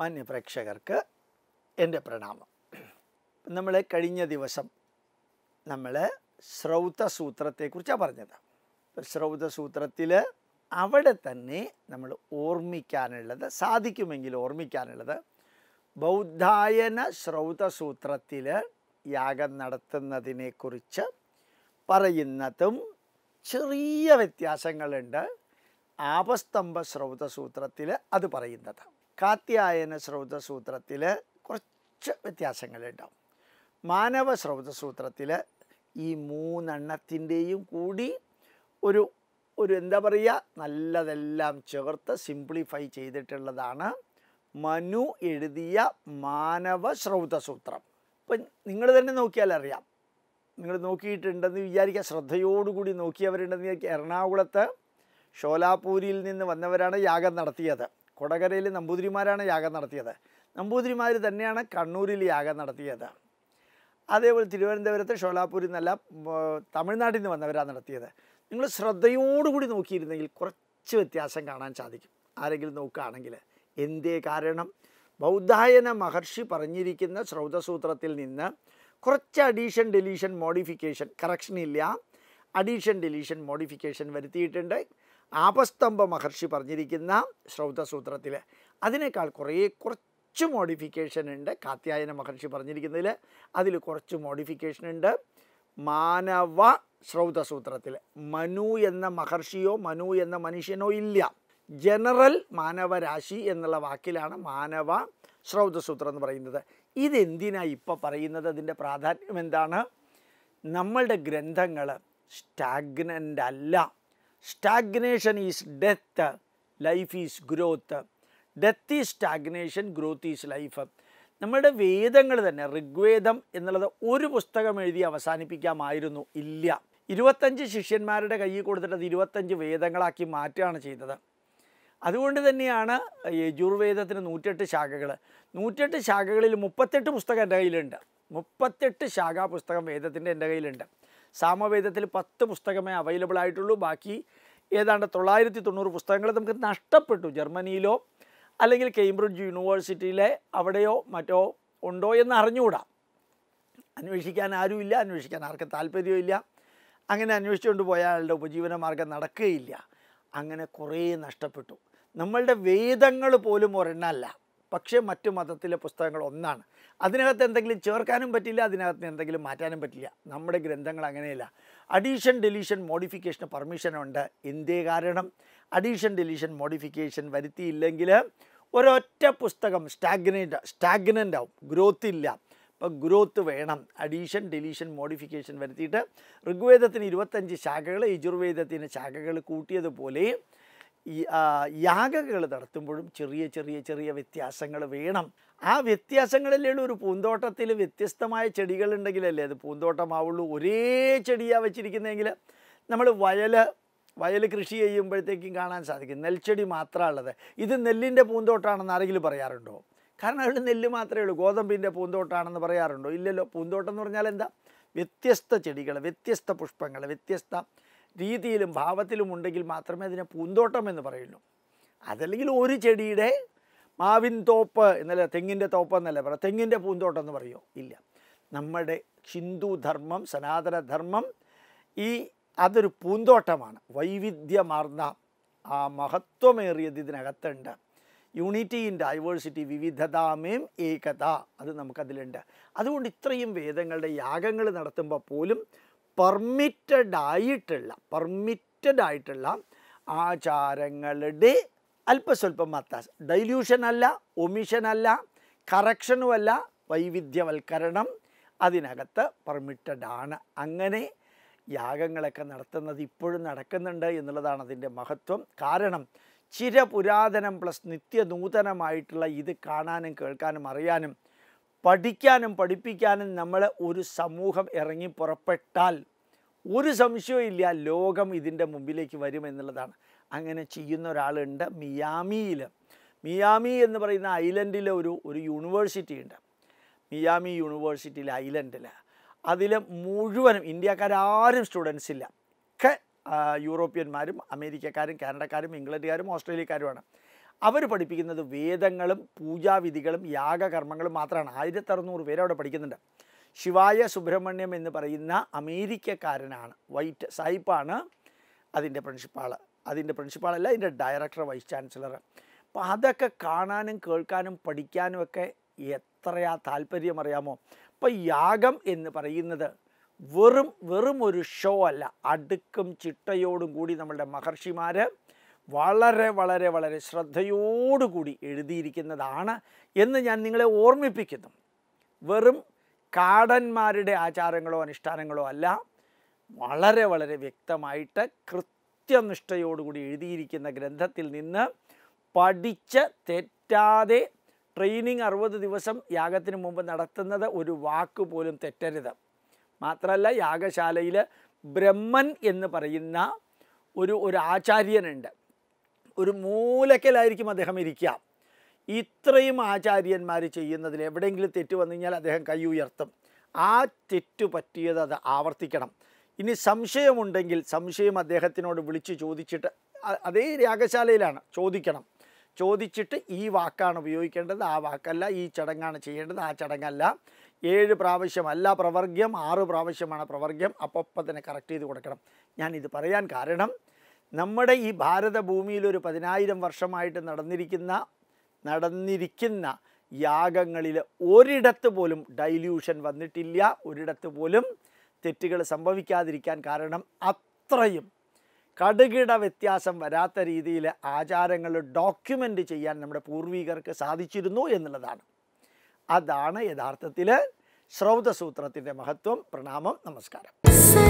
മാന്യപ്രേക്ഷകർക്ക് എൻ്റെ പ്രണാമം നമ്മൾ കഴിഞ്ഞ ദിവസം നമ്മൾ ശ്രൗതസൂത്രത്തെക്കുറിച്ചാണ് പറഞ്ഞത് ശ്രൗതസൂത്രത്തിൽ അവിടെ തന്നെ നമ്മൾ ഓർമ്മിക്കാനുള്ളത് സാധിക്കുമെങ്കിൽ ഓർമ്മിക്കാനുള്ളത് ബൗദ്ധായന ശ്രൗതസൂത്രത്തിൽ യാഗം നടത്തുന്നതിനെക്കുറിച്ച് പറയുന്നതും ചെറിയ വ്യത്യാസങ്ങളുണ്ട് ആപസ്തംഭ ശ്രൗതസൂത്രത്തിൽ അത് പറയുന്നത് കാത്യായന ശ്രൗതസൂത്രത്തിൽ കുറച്ച് വ്യത്യാസങ്ങളുണ്ടാവും മാനവ ശ്രൗതസൂത്രത്തിൽ ഈ മൂന്നെണ്ണത്തിൻ്റെയും കൂടി ഒരു ഒരു എന്താ പറയുക നല്ലതെല്ലാം ചേർത്ത് സിംപ്ലിഫൈ ചെയ്തിട്ടുള്ളതാണ് മനു എഴുതിയ മാനവ ശ്രൗതസൂത്രം ഇപ്പം നിങ്ങൾ തന്നെ നോക്കിയാൽ അറിയാം നിങ്ങൾ നോക്കിയിട്ടുണ്ടെന്ന് വിചാരിക്കുക ശ്രദ്ധയോടുകൂടി നോക്കിയവരുണ്ടെന്ന് വിചാരിക്കുക എറണാകുളത്ത് ഷോലാപൂരിയിൽ നിന്ന് വന്നവരാണ് യാഗം നടത്തിയത് കൊടകരയിൽ നമ്പൂതിരിമാരാണ് യാഗം നടത്തിയത് നമ്പൂതിരിമാർ തന്നെയാണ് കണ്ണൂരിൽ യാഗം നടത്തിയത് അതേപോലെ തിരുവനന്തപുരത്ത് ഷോലാപൂരിൽ നിന്നല്ല തമിഴ്നാട്ടിൽ നിന്ന് വന്നവരാണ് നടത്തിയത് നിങ്ങൾ ശ്രദ്ധയോടുകൂടി നോക്കിയിരുന്നെങ്കിൽ കുറച്ച് വ്യത്യാസം കാണാൻ സാധിക്കും ആരെങ്കിലും നോക്കുകയാണെങ്കിൽ എന്തേ കാരണം ബൗദ്ധായന മഹർഷി പറഞ്ഞിരിക്കുന്ന ശ്രൗതസൂത്രത്തിൽ നിന്ന് കുറച്ച് അഡീഷൻ ഡെലീഷൻ മോഡിഫിക്കേഷൻ കറക്ഷൻ ഇല്ല അഡീഷൻ ഡെലീഷൻ മോഡിഫിക്കേഷൻ വരുത്തിയിട്ടുണ്ട് ആപസ്തംഭ മഹർഷി പറഞ്ഞിരിക്കുന്ന ശ്രൗതസൂത്രത്തിൽ അതിനേക്കാൾ കുറേ കുറച്ച് മോഡിഫിക്കേഷൻ ഉണ്ട് കാത്യായന മഹർഷി പറഞ്ഞിരിക്കുന്നതിൽ അതിൽ കുറച്ച് മോഡിഫിക്കേഷൻ ഉണ്ട് മാനവ ശ്രൗതസൂത്രത്തിൽ മനു എന്ന മഹർഷിയോ മനു എന്ന മനുഷ്യനോ ഇല്ല ജനറൽ മാനവരാശി എന്നുള്ള വാക്കിലാണ് മാനവ ശ്രൗതസൂത്രം എന്ന് പറയുന്നത് ഇതെന്തിനാണ് ഇപ്പോൾ പറയുന്നത് അതിൻ്റെ പ്രാധാന്യം എന്താണ് നമ്മളുടെ ഗ്രന്ഥങ്ങൾ സ്റ്റാഗ്നൻ്റ് അല്ല stagnation is death life is growth death is stagnation growth is life നമ്മുടെ വേദങ്ങൾ തന്നെ ഋഗ്വേദം എന്നുള്ളത് ഒരു പുസ്തകം എഴുതി അവസാനിപ്പിക്കാമായിരുന്നു ഇല്ല ഇരുപത്തഞ്ച് ശിഷ്യന്മാരുടെ കയ്യിൽ കൊടുത്തിട്ട് അത് ഇരുപത്തഞ്ച് വേദങ്ങളാക്കി മാറ്റുകയാണ് ചെയ്തത് അതുകൊണ്ട് തന്നെയാണ് യജുർവേദത്തിന് നൂറ്റെട്ട് ശാഖകൾ നൂറ്റെട്ട് ശാഖകളിൽ മുപ്പത്തെട്ട് പുസ്തകം എൻ്റെ കയ്യിലുണ്ട് മുപ്പത്തെട്ട് ശാഖാ പുസ്തകം വേദത്തിൻ്റെ എൻ്റെ കയ്യിലുണ്ട് സാമവേദത്തിൽ പത്ത് പുസ്തകമേ അവൈലബിൾ ആയിട്ടുള്ളൂ ബാക്കി ഏതാണ്ട് തൊള്ളായിരത്തി തൊണ്ണൂറ് പുസ്തകങ്ങൾ നമുക്ക് നഷ്ടപ്പെട്ടു ജർമ്മനിയിലോ അല്ലെങ്കിൽ കേംബ്രിഡ്ജ് യൂണിവേഴ്സിറ്റിയിലെ അവിടെയോ മറ്റോ ഉണ്ടോ എന്ന് അറിഞ്ഞുകൂടാ അന്വേഷിക്കാൻ ആരുമില്ല അന്വേഷിക്കാൻ ആർക്കും താല്പര്യമില്ല അങ്ങനെ അന്വേഷിച്ചുകൊണ്ട് പോയാൽ അയാളുടെ ഉപജീവനമാർഗം നടക്കുകയില്ല അങ്ങനെ കുറേ നഷ്ടപ്പെട്ടു നമ്മളുടെ വേദങ്ങൾ പോലും ഒരെണ്ണമല്ല പക്ഷേ മറ്റു മതത്തിലെ പുസ്തകങ്ങൾ ഒന്നാണ് അതിനകത്ത് എന്തെങ്കിലും ചേർക്കാനും പറ്റില്ല അതിനകത്ത് എന്തെങ്കിലും മാറ്റാനും പറ്റില്ല നമ്മുടെ ഗ്രന്ഥങ്ങൾ അങ്ങനെയല്ല അഡീഷൻ ഡെലീഷൻ മോഡിഫിക്കേഷന് പെർമിഷനുണ്ട് എന്തേ കാരണം അഡീഷൻ ഡെലീഷൻ മോഡിഫിക്കേഷൻ വരുത്തിയില്ലെങ്കിൽ ഒരൊറ്റ പുസ്തകം സ്റ്റാഗ്നൻ്റ് സ്റ്റാഗ്നൻ്റ് ആവും ഗ്രോത്ത് ഇല്ല അപ്പം ഗ്രോത്ത് വേണം അഡീഷൻ ഡെലീഷൻ മോഡിഫിക്കേഷൻ വരുത്തിയിട്ട് ഋഗ്വേദത്തിന് ഇരുപത്തഞ്ച് ശാഖകൾ യജുർവേദത്തിന് ശാഖകൾ കൂട്ടിയതുപോലെയും യാഗകൾ നടത്തുമ്പോഴും ചെറിയ ചെറിയ ചെറിയ വ്യത്യാസങ്ങൾ വേണം ആ വ്യത്യാസങ്ങളിലുള്ള ഒരു പൂന്തോട്ടത്തിൽ വ്യത്യസ്തമായ ചെടികളുണ്ടെങ്കിലല്ലേ അത് പൂന്തോട്ടമാവുള്ളൂ ഒരേ ചെടിയാണ് വെച്ചിരിക്കുന്നതെങ്കിൽ നമ്മൾ വയൽ വയൽ കൃഷി ചെയ്യുമ്പോഴത്തേക്കും കാണാൻ സാധിക്കും നെൽച്ചെടി മാത്രമുള്ളത് ഇത് നെല്ലിൻ്റെ പൂന്തോട്ടമാണെന്ന് ആരെങ്കിലും പറയാറുണ്ടോ കാരണം അതിൽ നെല്ല് മാത്രമേ ഉള്ളൂ ഗോതമ്പിൻ്റെ പൂന്തോട്ടമാണെന്ന് പറയാറുണ്ടോ ഇല്ലല്ലോ പൂന്തോട്ടം എന്ന് പറഞ്ഞാൽ എന്താ വ്യത്യസ്ത ചെടികൾ വ്യത്യസ്ത പുഷ്പങ്ങൾ വ്യത്യസ്ത രീതിയിലും ഭാവത്തിലും ഉണ്ടെങ്കിൽ മാത്രമേ അതിനെ പൂന്തോട്ടം എന്ന് പറയുള്ളൂ അതല്ലെങ്കിൽ ഒരു ചെടിയുടെ മാവിൻ തോപ്പ് എന്നല്ല തെങ്ങിൻ്റെ തോപ്പ് എന്നല്ല പറയാം തെങ്ങിൻ്റെ പൂന്തോട്ടം എന്ന് പറയുമോ ഇല്ല നമ്മുടെ ഹിന്ദു ധർമ്മം സനാതനധർമ്മം ഈ അതൊരു പൂന്തോട്ടമാണ് വൈവിധ്യമാർന്ന ആ മഹത്വമേറിയത് ഇതിനകത്തുണ്ട് യൂണിറ്റി ഇൻ ഡൈവേഴ്സിറ്റി വിവിധതാമേം ഏകത അത് നമുക്കതിലുണ്ട് അതുകൊണ്ട് ഇത്രയും വേദങ്ങളുടെ യാഗങ്ങൾ നടത്തുമ്പോൾ പോലും പെർമിറ്റഡ് ആയിട്ടുള്ള പെർമിറ്റഡ് ആയിട്ടുള്ള ആചാരങ്ങളുടെ അല്പസ്വല്പം മത്താസ് ഡൈല്യൂഷൻ അല്ല ഒമിഷൻ അല്ല കറക്ഷനും അല്ല വൈവിധ്യവൽക്കരണം അതിനകത്ത് പെർമിറ്റഡ് ആണ് അങ്ങനെ യാഗങ്ങളൊക്കെ നടത്തുന്നത് ഇപ്പോഴും നടക്കുന്നുണ്ട് എന്നുള്ളതാണ് അതിൻ്റെ മഹത്വം കാരണം പുരാതനം പ്ലസ് നിത്യനൂതനമായിട്ടുള്ള ഇത് കാണാനും കേൾക്കാനും അറിയാനും പഠിക്കാനും പഠിപ്പിക്കാനും നമ്മൾ ഒരു സമൂഹം ഇറങ്ങി പുറപ്പെട്ടാൽ ഒരു സംശയവും ലോകം ഇതിൻ്റെ മുമ്പിലേക്ക് വരും എന്നുള്ളതാണ് അങ്ങനെ ചെയ്യുന്ന ഒരാളുണ്ട് മിയാമിയിൽ മിയാമി എന്ന് പറയുന്ന ഐലൻഡിലെ ഒരു ഒരു യൂണിവേഴ്സിറ്റി ഉണ്ട് മിയാമി യൂണിവേഴ്സിറ്റിയിലെ ഐലൻഡിൽ അതിൽ മുഴുവനും ഇന്ത്യക്കാരും സ്റ്റുഡൻസ് ഇല്ല ഒക്കെ യൂറോപ്യന്മാരും അമേരിക്കക്കാരും കാനഡക്കാരും ഇംഗ്ലണ്ടുകാരും ഓസ്ട്രേലിയക്കാരുമാണ് അവർ പഠിപ്പിക്കുന്നത് വേദങ്ങളും പൂജാവിധികളും യാഗകർമ്മങ്ങളും മാത്രമാണ് ആയിരത്തി അറുന്നൂറ് പേരവിടെ അവിടെ പഠിക്കുന്നുണ്ട് ശിവായ സുബ്രഹ്മണ്യം എന്ന് പറയുന്ന അമേരിക്കക്കാരനാണ് വൈറ്റ് സാഹിപ്പാണ് അതിൻ്റെ പ്രിൻസിപ്പാൾ അതിൻ്റെ പ്രിൻസിപ്പാളല്ല അതിൻ്റെ ഡയറക്ടർ വൈസ് ചാൻസലർ അപ്പോൾ അതൊക്കെ കാണാനും കേൾക്കാനും പഠിക്കാനും ഒക്കെ എത്രയാ താല്പര്യം അറിയാമോ അപ്പോൾ യാഗം എന്ന് പറയുന്നത് വെറും വെറും ഒരു ഷോ അല്ല അടുക്കും ചിട്ടയോടും കൂടി നമ്മളുടെ മഹർഷിമാർ വളരെ വളരെ വളരെ ശ്രദ്ധയോടുകൂടി എഴുതിയിരിക്കുന്നതാണ് എന്ന് ഞാൻ നിങ്ങളെ ഓർമ്മിപ്പിക്കുന്നു വെറും കാടന്മാരുടെ ആചാരങ്ങളോ അനുഷ്ഠാനങ്ങളോ അല്ല വളരെ വളരെ വ്യക്തമായിട്ട് കൃത്യനിഷ്ഠയോടുകൂടി എഴുതിയിരിക്കുന്ന ഗ്രന്ഥത്തിൽ നിന്ന് പഠിച്ച് തെറ്റാതെ ട്രെയിനിങ് അറുപത് ദിവസം യാഗത്തിന് മുമ്പ് നടത്തുന്നത് ഒരു വാക്ക് പോലും തെറ്റരുത് മാത്രമല്ല യാഗശാലയിൽ ബ്രഹ്മൻ എന്ന് പറയുന്ന ഒരു ഒരു ആചാര്യനുണ്ട് ഒരു മൂലക്കലായിരിക്കും അദ്ദേഹം ഇരിക്കാം ഇത്രയും ആചാര്യന്മാർ ചെയ്യുന്നതിൽ എവിടെയെങ്കിലും തെറ്റ് വന്നു കഴിഞ്ഞാൽ അദ്ദേഹം കൈ ഉയർത്തും ആ തെറ്റ് പറ്റിയത് അത് ആവർത്തിക്കണം ഇനി സംശയമുണ്ടെങ്കിൽ സംശയം അദ്ദേഹത്തിനോട് വിളിച്ച് ചോദിച്ചിട്ട് അതേ രാഗശാലയിലാണ് ചോദിക്കണം ചോദിച്ചിട്ട് ഈ വാക്കാണ് ഉപയോഗിക്കേണ്ടത് ആ വാക്കല്ല ഈ ചടങ്ങാണ് ചെയ്യേണ്ടത് ആ ചടങ്ങല്ല ഏഴ് പ്രാവശ്യമല്ല പ്രവർഗ്യം ആറ് പ്രാവശ്യമാണ് പ്രവർഗ്യം അപ്പം തന്നെ കറക്റ്റ് ചെയ്ത് കൊടുക്കണം ഞാനിത് പറയാൻ കാരണം നമ്മുടെ ഈ ഭൂമിയിൽ ഒരു പതിനായിരം വർഷമായിട്ട് നടന്നിരിക്കുന്ന നടന്നിരിക്കുന്ന യാഗങ്ങളിൽ ഒരിടത്ത് പോലും ഡൈല്യൂഷൻ വന്നിട്ടില്ല ഒരിടത്ത് പോലും തെറ്റുകൾ സംഭവിക്കാതിരിക്കാൻ കാരണം അത്രയും കടുകിട വ്യത്യാസം വരാത്ത രീതിയിൽ ആചാരങ്ങൾ ഡോക്യുമെൻ്റ് ചെയ്യാൻ നമ്മുടെ പൂർവികർക്ക് സാധിച്ചിരുന്നു എന്നുള്ളതാണ് അതാണ് യഥാർത്ഥത്തിൽ ശ്രൗതസൂത്രത്തിൻ്റെ മഹത്വം പ്രണാമം നമസ്കാരം